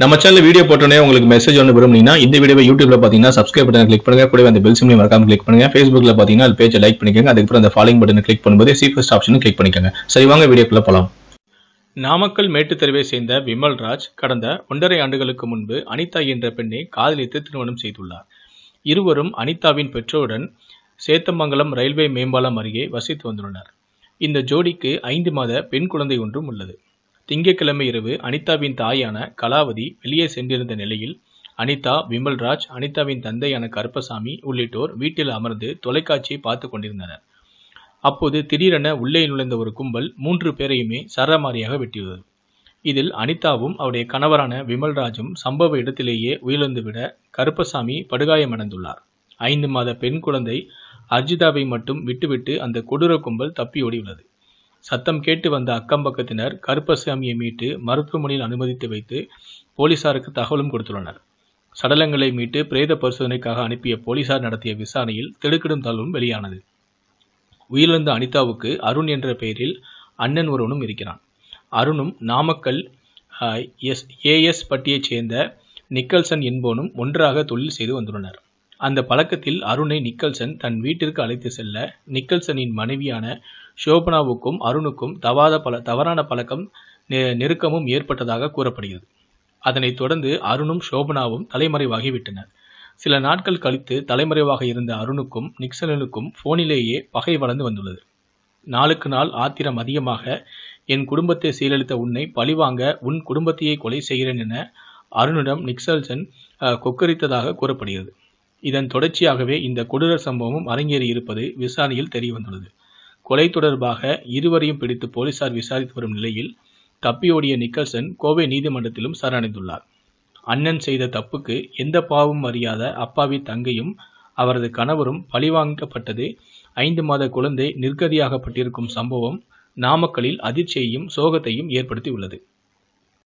நம்ம channel video போட்டோன்னே உங்களுக்கு மெசேஜ் ஒன்று விரும்புனீங்கன்னா இந்த வீடியோ யூடியூப்ல பார்த்தீங்கன்னா சப்ஸ்கிரைப் பட்டன் கிளிக் பண்ணுங்க கூட அந்த பெல் சிம்லையும் மறக்காம கிளிக் பண்ணுங்க ஃபேஸ்புக்ல பார்த்தீங்கன்னா அது பேஜை லைக் பண்ணிக்கோங்க அதுக்கப்புறம் அந்த ஃபாலோயிங் பட்டன் கிளிக் பண்ணும்போது சீஃபஸ்ட் ஆப்ஷனும் கிளிக் பண்ணிக்கோங்க சரி வாங்க வீடியோக்குள்ள போகலாம் நாமக்கல் மேட்டுத்தருவை சேர்ந்த விமல்ராஜ் கடந்த ஒன்றரை ஆண்டுகளுக்கு முன்பு அனிதா என்ற பெண்ணை காதலித்து திருமணம் செய்துள்ளார் இருவரும் அனிதாவின் பெற்றோருடன் சேத்தமங்கலம் ரயில்வே மேம்பாலம் அருகே வசித்து வந்துள்ளனர் இந்த ஜோடிக்கு ஐந்து மாத பெண் குழந்தை ஒன்றும் உள்ளது திங்கட்கிழமை இரவு அனிதாவின் தாயான கலாவதி வெளியே சென்றிருந்த நிலையில் அனிதா விமல்ராஜ் அனிதாவின் தந்தையான கருப்பசாமி உள்ளிட்டோர் வீட்டில் அமர்ந்து தொலைக்காட்சியை பார்த்து கொண்டிருந்தனர் அப்போது திடீரென உள்ளே நுழைந்த ஒரு கும்பல் மூன்று பேரையுமே சரமாரியாக வெட்டியது இதில் அனிதாவும் அவருடைய கணவரான விமல்ராஜும் சம்பவ இடத்திலேயே உயிரிழந்துவிட கருப்பசாமி படுகாயமடைந்துள்ளார் ஐந்து மாத பெண் குழந்தை அர்ஜிதாவை மட்டும் விட்டுவிட்டு அந்த கொடூர கும்பல் தப்பியோடியுள்ளது சத்தம் கேட்டு வந்த அக்கம்பக்கத்தினர் கருப்பசாமியை மீட்டு மருத்துவமனையில் அனுமதித்து வைத்து போலீசாருக்கு தகவலும் கொடுத்துள்ளனர் சடலங்களை மீட்டு பிரேத பரிசோதனைக்காக அனுப்பிய போலீசார் நடத்திய விசாரணையில் திடுக்கிடும் தகவலும் வெளியானது உயிரிழந்த அனிதாவுக்கு அருண் என்ற பெயரில் அண்ணன் ஒருவனும் இருக்கிறான் அருணும் நாமக்கல் எஸ் ஏஎஸ் பட்டியைச் சேர்ந்த நிக்கல்சன் என்பவனும் ஒன்றாக தொழில் செய்து வந்துள்ளனர் அந்த பழக்கத்தில் அருணை நிக்கல்சன் தன் வீட்டிற்கு அழைத்து செல்ல நிக்கல்சனின் மனைவியான ஷோபனாவுக்கும் அருணுக்கும் தவாத பல தவறான பழக்கம் நெருக்கமும் ஏற்பட்டதாக கூறப்படுகிறது அதனைத் தொடர்ந்து அருணும் ஷோபனாவும் தலைமறைவாகிவிட்டனர் சில நாட்கள் கழித்து தலைமறைவாக இருந்த அருணுக்கும் நிக்சலனுக்கும் போனிலேயே பகை வளர்ந்து வந்துள்ளது நாளுக்கு நாள் ஆத்திரம் அதிகமாக என் குடும்பத்தை சீரழித்த உன்னை பழிவாங்க உன் குடும்பத்தையே கொலை செய்கிறேன் என அருணிடம் நிக்சல்சன் கொக்கரித்ததாக கூறப்படுகிறது இதன் தொடர்ச்சியாகவே இந்த கொடூர சம்பவமும் அரங்கேறியிருப்பது விசாரணையில் தெரியவந்துள்ளது கொலை தொடர்பாக இருவரையும் பிடித்து போலீசார் விசாரித்து வரும் நிலையில் தப்பியோடிய நிக்கல்சன் கோவை நீதிமன்றத்திலும் சரணடைந்துள்ளார் அண்ணன் செய்த தப்புக்கு எந்த பாவமும் அறியாத அப்பாவி தங்கையும் அவரது கணவரும் பழிவாங்கப்பட்டது ஐந்து மாத குழந்தை நிர்கதியாகப்பட்டிருக்கும் சம்பவம் நாமக்கலில் அதிர்ச்சியையும் சோகத்தையும் ஏற்படுத்தியுள்ளது